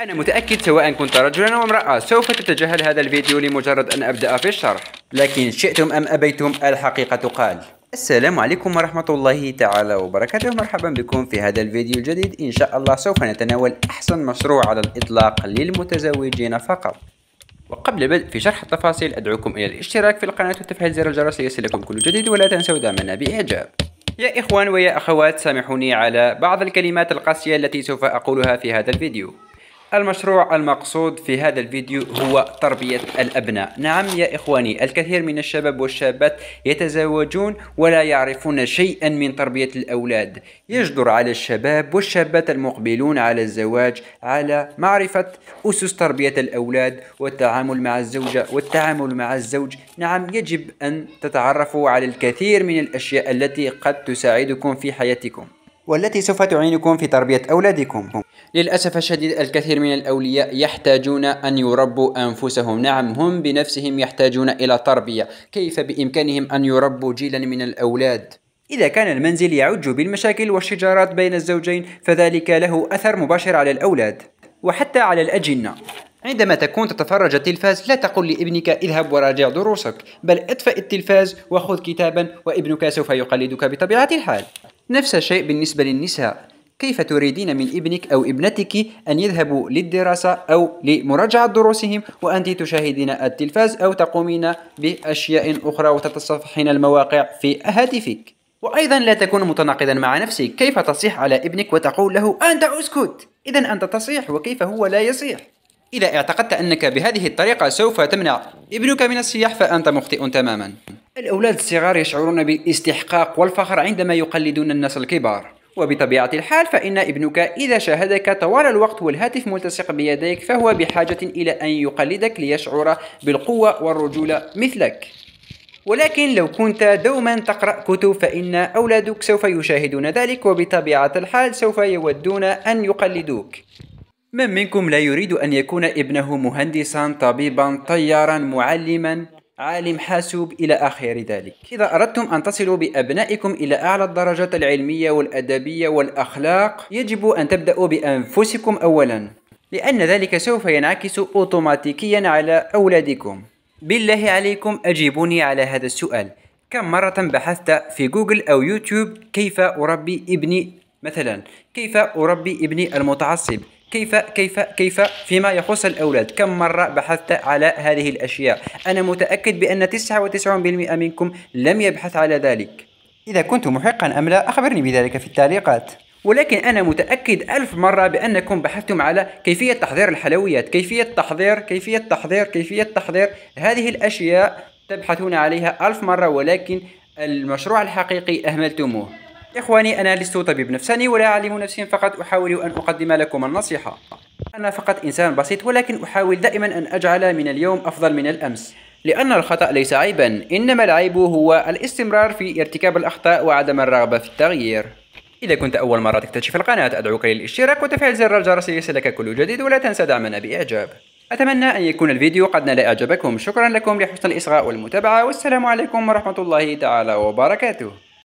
أنا متأكد سواء كنت رجلا أو امرأة سوف تتجاهل هذا الفيديو لمجرد أن أبدأ في الشرح لكن شئتم أم أبيتم الحقيقة قال السلام عليكم ورحمة الله تعالى وبركاته مرحبا بكم في هذا الفيديو الجديد إن شاء الله سوف نتناول أحسن مشروع على الإطلاق للمتزوجين فقط وقبل البدء في شرح التفاصيل أدعوكم إلى الاشتراك في القناة وتفعيل زر الجرس ليصلكم كل جديد ولا تنسوا دعمنا بإعجاب يا إخوان ويا أخوات سامحوني على بعض الكلمات القاسية التي سوف أقولها في هذا الفيديو المشروع المقصود في هذا الفيديو هو تربية الأبناء نعم يا إخواني الكثير من الشباب والشابات يتزوجون ولا يعرفون شيئا من تربية الأولاد يجدر على الشباب والشابات المقبلون على الزواج على معرفة أسس تربية الأولاد والتعامل مع الزوجة والتعامل مع الزوج نعم يجب أن تتعرفوا على الكثير من الأشياء التي قد تساعدكم في حياتكم والتي سوف تعينكم في تربية أولادكم للأسف الشديد الكثير من الأولياء يحتاجون أن يربوا أنفسهم نعم هم بنفسهم يحتاجون إلى تربية كيف بإمكانهم أن يربوا جيلا من الأولاد إذا كان المنزل يعج بالمشاكل والشجارات بين الزوجين فذلك له أثر مباشر على الأولاد وحتى على الأجنة عندما تكون تتفرج التلفاز لا تقل لابنك اذهب وراجع دروسك بل اطفئ التلفاز وخذ كتابا وابنك سوف يقلدك بطبيعة الحال نفس الشيء بالنسبة للنساء كيف تريدين من ابنك أو ابنتك أن يذهبوا للدراسة أو لمراجعة دروسهم وأنت تشاهدين التلفاز أو تقومين بأشياء أخرى وتتصفحين المواقع في هاتفك وأيضا لا تكون متناقضا مع نفسك كيف تصيح على ابنك وتقول له أنت أسكت إذا أنت تصيح وكيف هو لا يصيح إذا اعتقدت أنك بهذه الطريقة سوف تمنع ابنك من الصياح فأنت مخطئ تماما الأولاد الصغار يشعرون بالاستحقاق والفخر عندما يقلدون الناس الكبار وبطبيعة الحال فإن ابنك إذا شاهدك طوال الوقت والهاتف ملتصق بيديك فهو بحاجة إلى أن يقلدك ليشعر بالقوة والرجولة مثلك ولكن لو كنت دوما تقرأ كتب فإن أولادك سوف يشاهدون ذلك وبطبيعة الحال سوف يودون أن يقلدوك من منكم لا يريد أن يكون ابنه مهندسا طبيبا طيارا معلما عالم حاسوب إلى آخر ذلك إذا أردتم أن تصلوا بأبنائكم إلى أعلى الدرجات العلمية والأدبية والأخلاق يجب أن تبدأوا بأنفسكم أولا لأن ذلك سوف ينعكس أوتوماتيكيا على أولادكم بالله عليكم أجيبوني على هذا السؤال كم مرة بحثت في جوجل أو يوتيوب كيف أربي ابني مثلا كيف أربي ابني المتعصب كيف كيف كيف فيما يخص الأولاد كم مرة بحثت على هذه الأشياء أنا متأكد بأن 99% منكم لم يبحث على ذلك إذا كنت محقا أم لا أخبرني بذلك في التعليقات ولكن أنا متأكد ألف مرة بأنكم بحثتم على كيفية تحضير الحلويات كيفية تحضير كيفية تحضير كيفية تحضير هذه الأشياء تبحثون عليها ألف مرة ولكن المشروع الحقيقي أهملتموه إخواني أنا لست طبيب نفساني ولا عالم نفسي فقط أحاول أن أقدم لكم النصيحة أنا فقط إنسان بسيط ولكن أحاول دائما أن أجعل من اليوم أفضل من الأمس لأن الخطأ ليس عيبا إنما العيب هو الاستمرار في ارتكاب الأخطاء وعدم الرغبة في التغيير إذا كنت أول مرة تكتشف القناة أدعوك للاشتراك وتفعيل زر الجرس ليصلك كل جديد ولا تنسى دعمنا بإعجاب أتمنى أن يكون الفيديو قد نال إعجابكم شكرا لكم لحسن الإصغاء والمتابعة والسلام عليكم ورحمة الله تعالى وبركاته